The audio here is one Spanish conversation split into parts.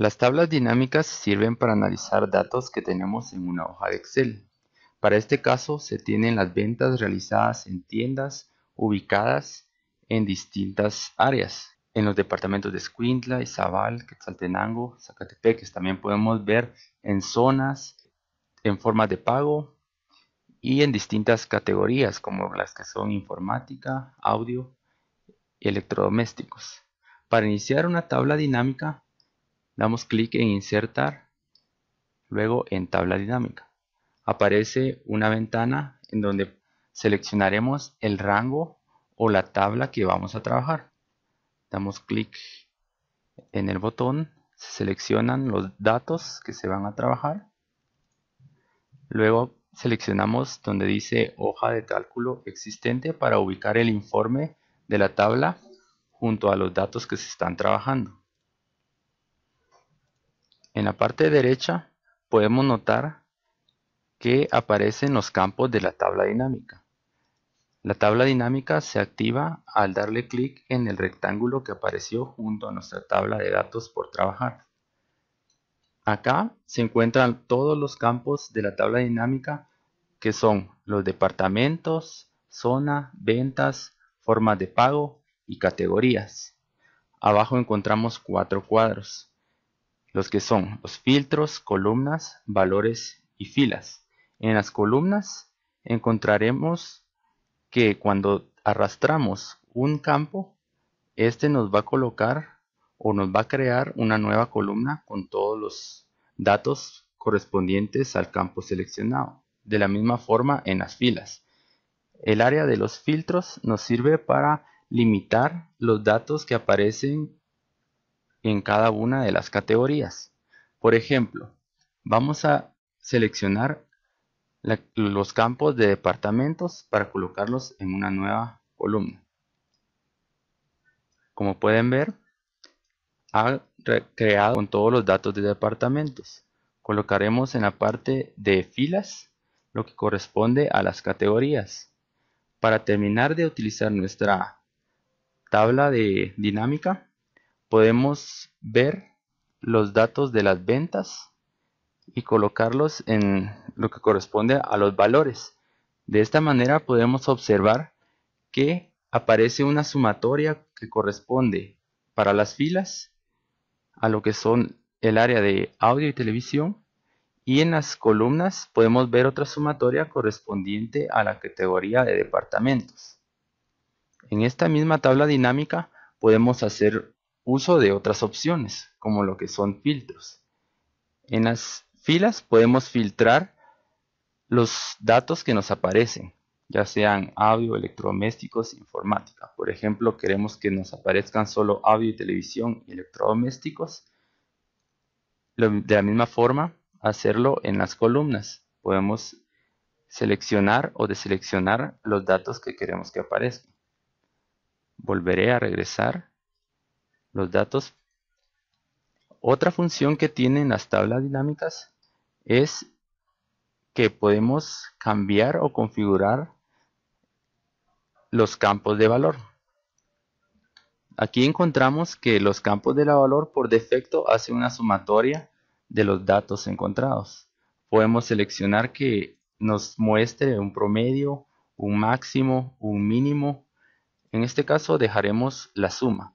Las tablas dinámicas sirven para analizar datos que tenemos en una hoja de Excel. Para este caso se tienen las ventas realizadas en tiendas ubicadas en distintas áreas, en los departamentos de Escuintla, Izabal, Quetzaltenango, Zacatepec. También podemos ver en zonas, en formas de pago y en distintas categorías como las que son informática, audio y electrodomésticos. Para iniciar una tabla dinámica Damos clic en insertar, luego en tabla dinámica. Aparece una ventana en donde seleccionaremos el rango o la tabla que vamos a trabajar. Damos clic en el botón, se seleccionan los datos que se van a trabajar. Luego seleccionamos donde dice hoja de cálculo existente para ubicar el informe de la tabla junto a los datos que se están trabajando. En la parte derecha podemos notar que aparecen los campos de la tabla dinámica. La tabla dinámica se activa al darle clic en el rectángulo que apareció junto a nuestra tabla de datos por trabajar. Acá se encuentran todos los campos de la tabla dinámica que son los departamentos, zona, ventas, formas de pago y categorías. Abajo encontramos cuatro cuadros los que son los filtros, columnas, valores y filas. En las columnas encontraremos que cuando arrastramos un campo, este nos va a colocar o nos va a crear una nueva columna con todos los datos correspondientes al campo seleccionado. De la misma forma en las filas. El área de los filtros nos sirve para limitar los datos que aparecen en cada una de las categorías. Por ejemplo, vamos a seleccionar los campos de departamentos para colocarlos en una nueva columna. Como pueden ver, ha creado con todos los datos de departamentos. Colocaremos en la parte de filas lo que corresponde a las categorías. Para terminar de utilizar nuestra tabla de dinámica, podemos ver los datos de las ventas y colocarlos en lo que corresponde a los valores. De esta manera podemos observar que aparece una sumatoria que corresponde para las filas a lo que son el área de audio y televisión y en las columnas podemos ver otra sumatoria correspondiente a la categoría de departamentos. En esta misma tabla dinámica podemos hacer uso de otras opciones, como lo que son filtros. En las filas podemos filtrar los datos que nos aparecen, ya sean audio, electrodomésticos, informática. Por ejemplo, queremos que nos aparezcan solo audio y televisión y electrodomésticos. De la misma forma, hacerlo en las columnas. Podemos seleccionar o deseleccionar los datos que queremos que aparezcan. Volveré a regresar los datos. Otra función que tienen las tablas dinámicas es que podemos cambiar o configurar los campos de valor. Aquí encontramos que los campos de la valor por defecto hacen una sumatoria de los datos encontrados. Podemos seleccionar que nos muestre un promedio, un máximo, un mínimo. En este caso dejaremos la suma.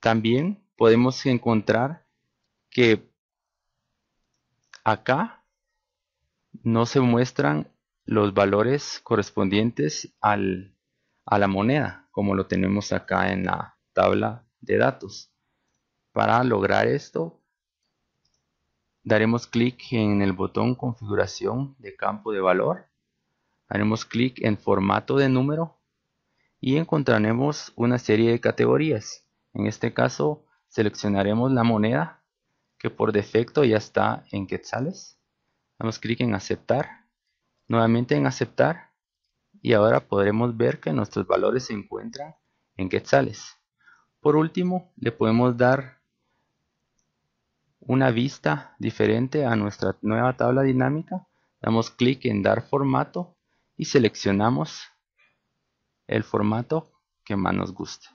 También podemos encontrar que acá no se muestran los valores correspondientes a la moneda, como lo tenemos acá en la tabla de datos. Para lograr esto, daremos clic en el botón configuración de campo de valor, haremos clic en formato de número y encontraremos una serie de categorías. En este caso seleccionaremos la moneda que por defecto ya está en quetzales. Damos clic en aceptar, nuevamente en aceptar y ahora podremos ver que nuestros valores se encuentran en quetzales. Por último, le podemos dar una vista diferente a nuestra nueva tabla dinámica. Damos clic en dar formato y seleccionamos el formato que más nos guste.